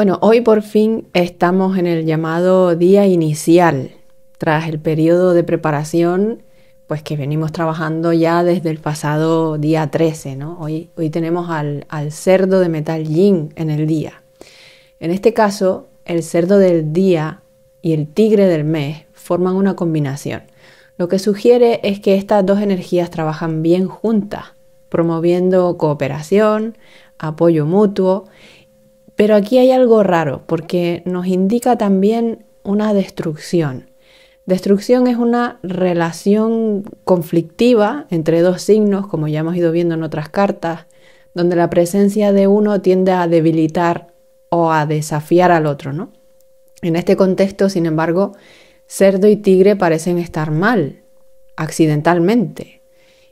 Bueno, hoy por fin estamos en el llamado día inicial, tras el periodo de preparación, pues que venimos trabajando ya desde el pasado día 13, Hoy, tenemos al, al cerdo de metal yin en el día. En este caso, el cerdo del día y el tigre del mes forman una combinación. Lo que sugiere es que estas dos energías trabajan bien juntas, promoviendo cooperación, apoyo mutuo pero aquí hay algo raro porque nos indica también una destrucción. Destrucción es una relación conflictiva entre dos signos, como ya hemos ido viendo en otras cartas, donde la presencia de uno tiende a debilitar o a desafiar al otro, ¿no? En este contexto, sin embargo, cerdo y tigre parecen estar mal, accidentalmente,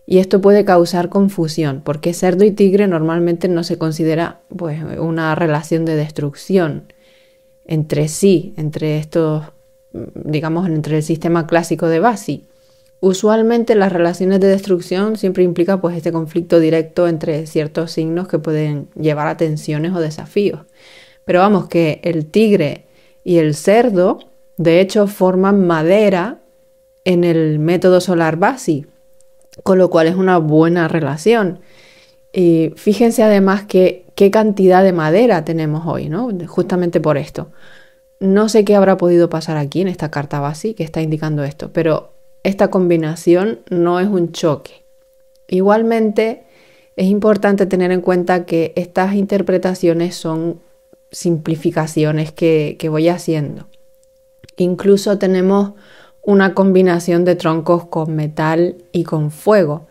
y esto puede causar confusión, porque cerdo y tigre normalmente no se considera pues, una relación de destrucción entre sí, entre estos, mm, digamos, entre el sistema clásico de Basi. Usualmente las relaciones de destrucción siempre implica pues este conflicto directo entre ciertos signos que pueden llevar a tensiones o desafíos. Pero vamos que el tigre y el cerdo de hecho forman madera en el método solar Basi con lo cual es una buena relación. Y fíjense además que qué cantidad de madera tenemos hoy, ¿no? Justamente por esto. No sé qué habrá podido pasar aquí en esta carta base que está indicando esto, pero esta combinación no es un choque. Igualmente, es importante tener en cuenta que estas interpretaciones son simplificaciones que, que voy haciendo. Incluso tenemos una combinación de troncos con metal y con fuego.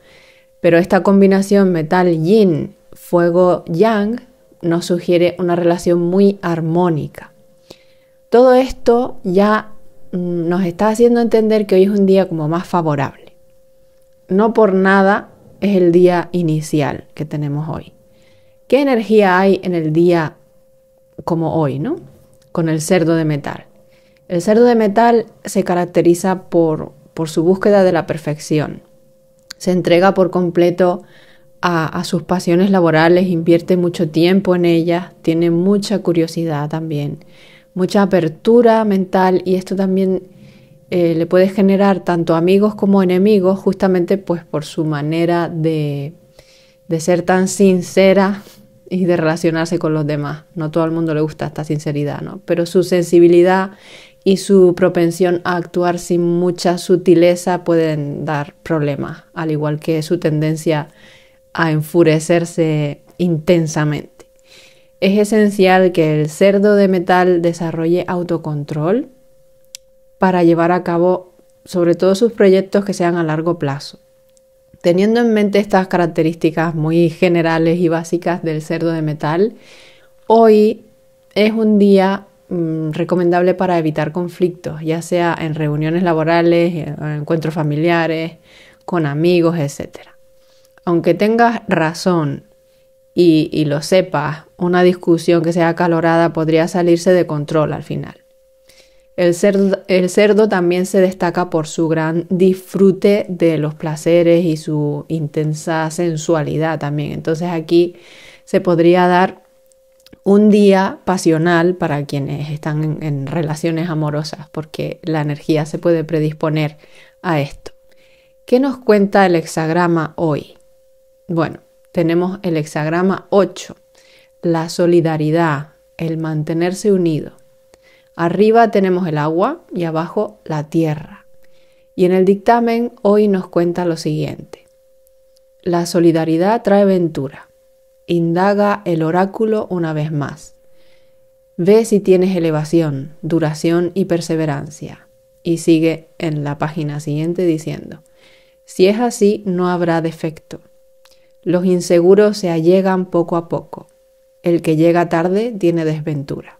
Pero esta combinación metal-yin, fuego-yang, nos sugiere una relación muy armónica. Todo esto ya mm, nos está haciendo entender que hoy es un día como más favorable. No por nada es el día inicial que tenemos hoy. ¿Qué energía hay en el día como hoy, no? Con el cerdo de metal. El cerdo de metal se caracteriza por, por su búsqueda de la perfección. Se entrega por completo a, sus pasiones laborales, invierte mucho tiempo en ellas, tiene mucha curiosidad también, mucha apertura mental y esto también eh, le puede generar tanto amigos como enemigos justamente pues por su manera de, de ser tan sincera y de relacionarse con los demás. No todo el mundo le gusta esta sinceridad, ¿no? Pero su sensibilidad y su propensión a actuar sin mucha sutileza pueden dar problemas, al igual que su tendencia a enfurecerse intensamente. Es esencial que el cerdo de metal desarrolle autocontrol para llevar a cabo sobre todo sus proyectos que sean a largo plazo. Teniendo en mente estas características muy generales y básicas del cerdo de metal, hoy es un día Mm, recomendable para evitar conflictos, ya sea en reuniones laborales, encuentros familiares, con amigos, etc. Aunque tengas razón y, lo sepas, una discusión que sea acalorada podría salirse de control al final. El el cerdo, también se destaca por su gran disfrute de los placeres y su intensa sensualidad también. Entonces aquí se podría dar un día pasional para quienes están en, relaciones amorosas, porque la energía se puede predisponer a esto. ¿Qué nos cuenta el hexagrama hoy? Bueno, tenemos el hexagrama 8, la solidaridad, el mantenerse unido. Arriba tenemos el agua y abajo la tierra. Y en el dictamen hoy nos cuenta lo siguiente. La solidaridad trae ventura indaga el oráculo una vez más. Ve si tienes elevación, duración y perseverancia. Y sigue en la página siguiente diciendo, si es así, no habrá defecto. Los inseguros se allegan poco a poco. El que llega tarde tiene desventura.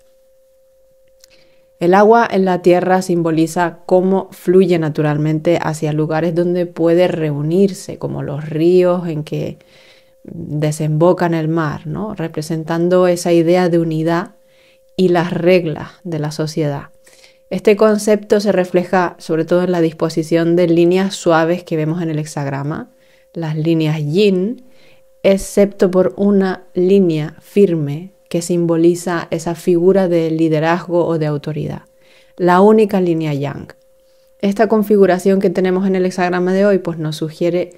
El agua en la tierra simboliza cómo fluye naturalmente hacia lugares donde puede reunirse, como los ríos en que desemboca en el mar, ¿no? representando esa idea de unidad y las reglas de la sociedad. Este concepto se refleja sobre todo en la disposición de líneas suaves que vemos en el hexagrama, las líneas yin, excepto por una línea firme que simboliza esa figura de liderazgo o de autoridad, la única línea yang. Esta configuración que tenemos en el hexagrama de hoy pues nos sugiere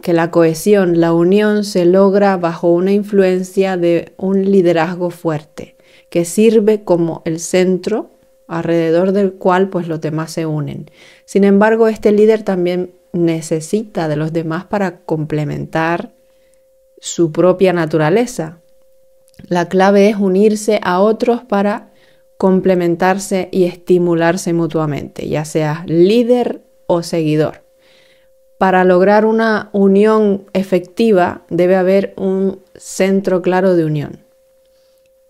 que la cohesión, la unión se logra bajo una influencia de un liderazgo fuerte, que sirve como el centro alrededor del cual pues los demás se unen. Sin embargo, este líder también necesita de los demás para complementar su propia naturaleza. La clave es unirse a otros para complementarse y estimularse mutuamente, ya sea líder o seguidor para lograr una unión efectiva debe haber un centro claro de unión.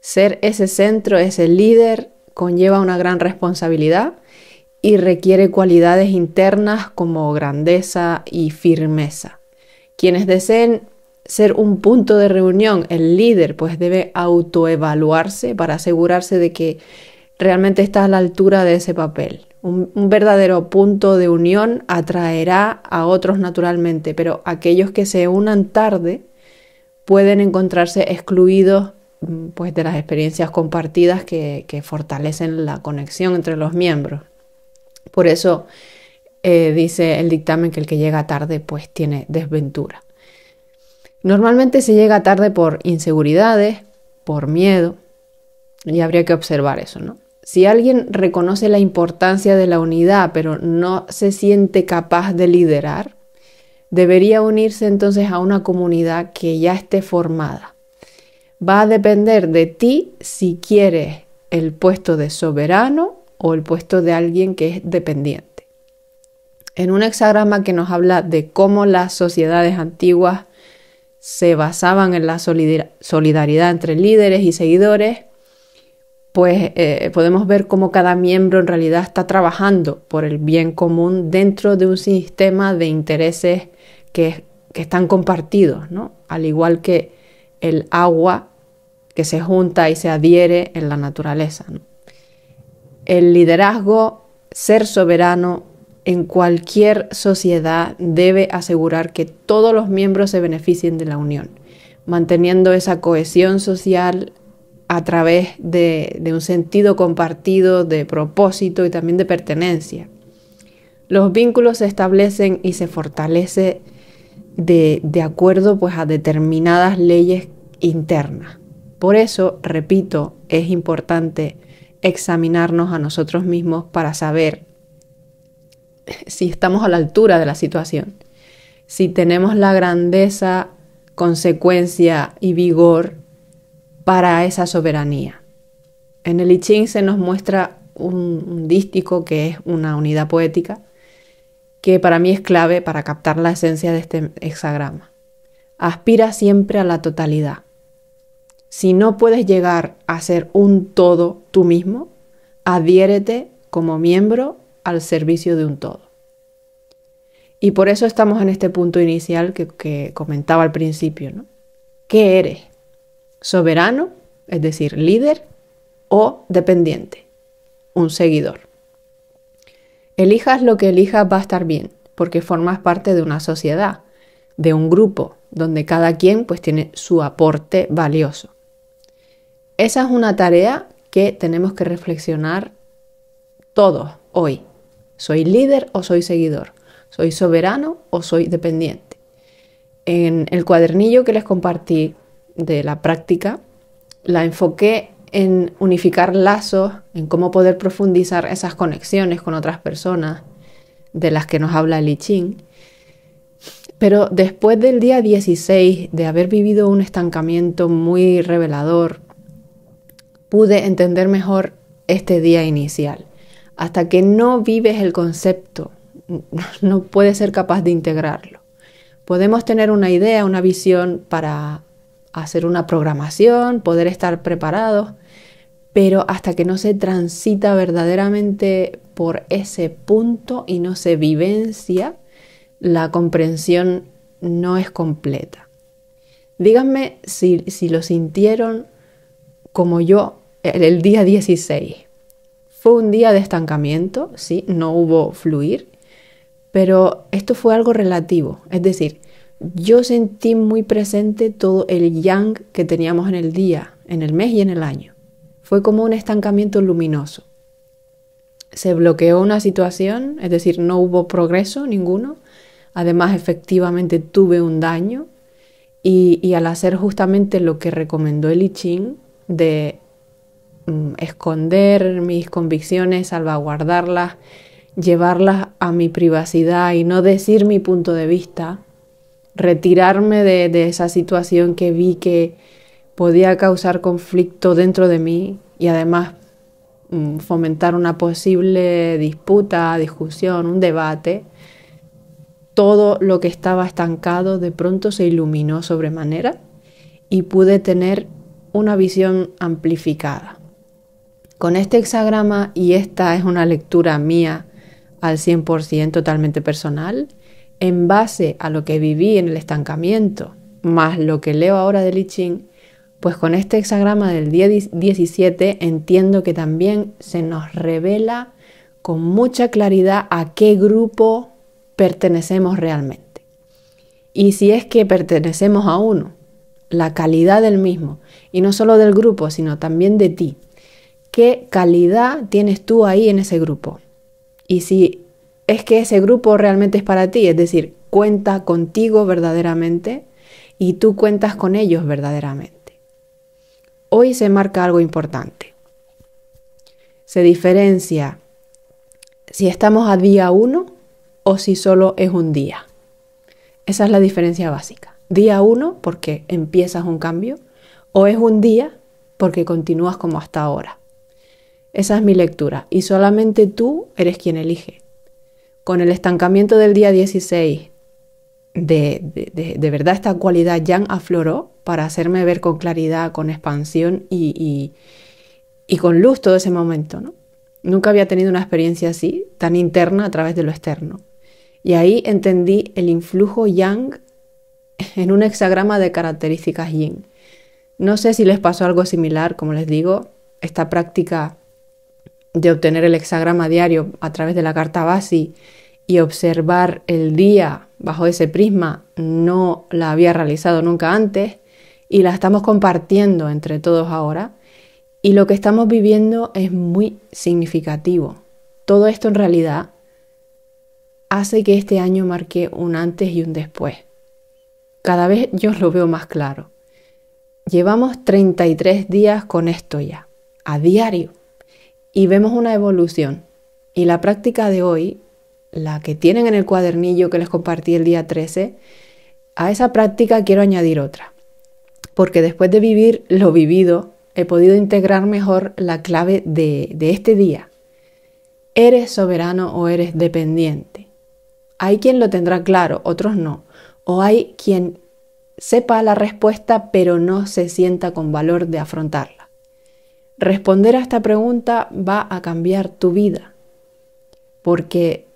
Ser ese centro, ese líder, conlleva una gran responsabilidad y requiere cualidades internas como grandeza y firmeza. Quienes deseen ser un punto de reunión, el líder pues debe autoevaluarse para asegurarse de que realmente está a la altura de ese papel. Un, verdadero punto de unión atraerá a otros naturalmente, pero aquellos que se unan tarde pueden encontrarse excluidos mm, pues, de las experiencias compartidas que, fortalecen la conexión entre los miembros. Por eso eh, dice el dictamen que el que llega tarde pues tiene desventura. Normalmente se llega tarde por inseguridades, por miedo, y habría que observar eso, ¿no? Si alguien reconoce la importancia de la unidad pero no se siente capaz de liderar, debería unirse entonces a una comunidad que ya esté formada. Va a depender de ti si quieres el puesto de soberano o el puesto de alguien que es dependiente. En un hexagrama que nos habla de cómo las sociedades antiguas se basaban en la solidaridad entre líderes y seguidores, pues eh, podemos ver cómo cada miembro en realidad está trabajando por el bien común dentro de un sistema de intereses que, están compartidos, ¿no? al igual que el agua que se junta y se adhiere en la naturaleza. El liderazgo, ser soberano en cualquier sociedad debe asegurar que todos los miembros se beneficien de la unión, manteniendo esa cohesión social a través de, un sentido compartido, de propósito y también de pertenencia. Los vínculos se establecen y se fortalece de, de, acuerdo pues, a determinadas leyes internas. Por eso, repito, es importante examinarnos a nosotros mismos para saber si estamos a la altura de la situación, si tenemos la grandeza, consecuencia y vigor para esa soberanía. En el I Ching se nos muestra un, dístico que es una unidad poética que para mí es clave para captar la esencia de este hexagrama. Aspira siempre a la totalidad. Si no puedes llegar a ser un todo tú mismo, adhiérete como miembro al servicio de un todo. Y por eso estamos en este punto inicial que, comentaba al principio, ¿Qué eres? soberano, es decir, líder, o dependiente, un seguidor. Elijas lo que elijas va a estar bien, porque formas parte de una sociedad, de un grupo, donde cada quien pues tiene su aporte valioso. Esa es una tarea que tenemos que reflexionar todos hoy. ¿Soy líder o soy seguidor? ¿Soy soberano o soy dependiente? En el cuadernillo que les compartí de la práctica, la enfoqué en unificar lazos, en cómo poder profundizar esas conexiones con otras personas de las que nos habla Li Ching. Pero después del día 16, de haber vivido un estancamiento muy revelador, pude entender mejor este día inicial. Hasta que no vives el concepto, no puedes ser capaz de integrarlo. Podemos tener una idea, una visión para hacer una programación, poder estar preparados, pero hasta que no se transita verdaderamente por ese punto y no se vivencia, la comprensión no es completa. Díganme si, lo sintieron como yo el, el día 16. Fue un día de estancamiento, sí, no hubo fluir, pero esto fue algo relativo, es decir, yo sentí muy presente todo el yang que teníamos en el día, en el mes y en el año. Fue como un estancamiento luminoso. Se bloqueó una situación, es decir, no hubo progreso ninguno. Además, efectivamente tuve un daño. Y, al hacer justamente lo que recomendó el I Ching de mm, esconder mis convicciones, salvaguardarlas, llevarlas a mi privacidad y no decir mi punto de vista, retirarme de, esa situación que vi que podía causar conflicto dentro de mí y además mm, fomentar una posible disputa, discusión, un debate, todo lo que estaba estancado de pronto se iluminó sobremanera y pude tener una visión amplificada. Con este hexagrama, y esta es una lectura mía al 100% totalmente personal, en base a lo que viví en el estancamiento, más lo que leo ahora de I pues con este hexagrama del día 17 entiendo que también se nos revela con mucha claridad a qué grupo pertenecemos realmente. Y si es que pertenecemos a uno, la calidad del mismo, y no solo del grupo, sino también de ti. ¿Qué calidad tienes tú ahí en ese grupo? Y si es que ese grupo realmente es para ti, es decir, cuenta contigo verdaderamente y tú cuentas con ellos verdaderamente. Hoy se marca algo importante. Se diferencia si estamos a día uno o si solo es un día. Esa es la diferencia básica. Día uno porque empiezas un cambio o es un día porque continúas como hasta ahora. Esa es mi lectura y solamente tú eres quien elige con el estancamiento del día 16, de, de, de, verdad esta cualidad Yang afloró para hacerme ver con claridad, con expansión y, y, con luz todo ese momento. ¿no? Nunca había tenido una experiencia así, tan interna a través de lo externo. Y ahí entendí el influjo Yang en un hexagrama de características Yin. No sé si les pasó algo similar, como les digo, esta práctica de obtener el hexagrama diario a través de la carta base y observar el día bajo ese prisma no la había realizado nunca antes y la estamos compartiendo entre todos ahora y lo que estamos viviendo es muy significativo. Todo esto en realidad hace que este año marque un antes y un después. Cada vez yo lo veo más claro. Llevamos 33 días con esto ya, a diario, y vemos una evolución. Y la práctica de hoy la que tienen en el cuadernillo que les compartí el día 13, a esa práctica quiero añadir otra, porque después de vivir lo vivido, he podido integrar mejor la clave de, de este día. ¿Eres soberano o eres dependiente? Hay quien lo tendrá claro, otros no. O hay quien sepa la respuesta pero no se sienta con valor de afrontarla. Responder a esta pregunta va a cambiar tu vida, porque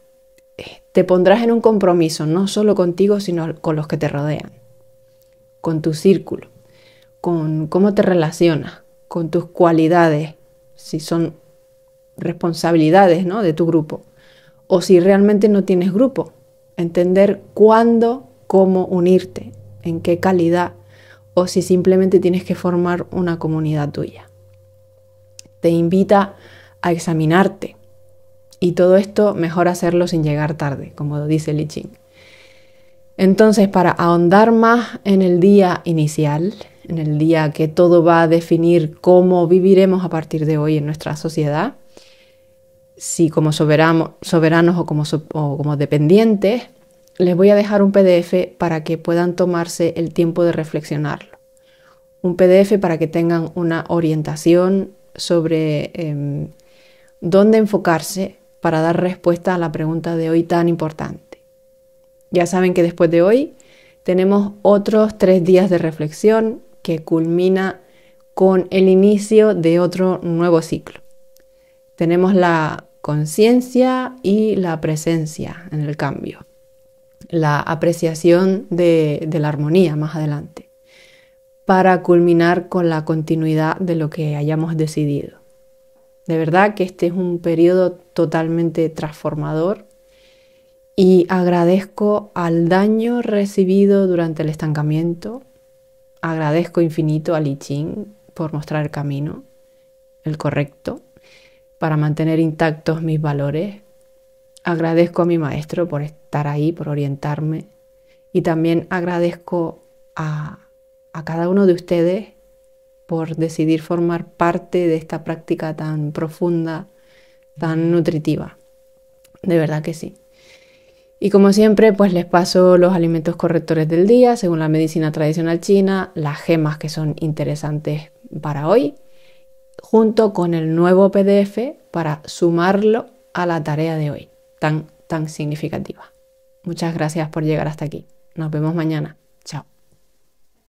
te pondrás en un compromiso no solo contigo, sino con los que te rodean, con tu círculo, con cómo te relacionas, con tus cualidades, si son responsabilidades ¿no? de tu grupo, o si realmente no tienes grupo, entender cuándo, cómo unirte, en qué calidad, o si simplemente tienes que formar una comunidad tuya. Te invita a examinarte, y todo esto mejor hacerlo sin llegar tarde, como dice Li Ching. Entonces, para ahondar más en el día inicial, en el día que todo va a definir cómo viviremos a partir de hoy en nuestra sociedad, si como soberanos o como, como dependientes, les voy a dejar un PDF para que puedan tomarse el tiempo de reflexionarlo. Un PDF para que tengan una orientación sobre em, dónde enfocarse para dar respuesta a la pregunta de hoy tan importante. Ya saben que después de hoy tenemos otros tres días de reflexión que culmina con el inicio de otro nuevo ciclo. Tenemos la conciencia y la presencia en el cambio, la apreciación de, la armonía más adelante, para culminar con la continuidad de lo que hayamos decidido. De verdad que este es un periodo totalmente transformador y agradezco al daño recibido durante el estancamiento. Agradezco infinito a Li Ching por mostrar el camino, el correcto, para mantener intactos mis valores. Agradezco a mi maestro por estar ahí, por orientarme. Y también agradezco a, a cada uno de ustedes por decidir formar parte de esta práctica tan profunda, tan nutritiva. De verdad que sí. Y como siempre, pues les paso los alimentos correctores del día, según la medicina tradicional china, las gemas que son interesantes para hoy, junto con el nuevo PDF para sumarlo a la tarea de hoy, tan, tan significativa. Muchas gracias por llegar hasta aquí. Nos vemos mañana. Chao.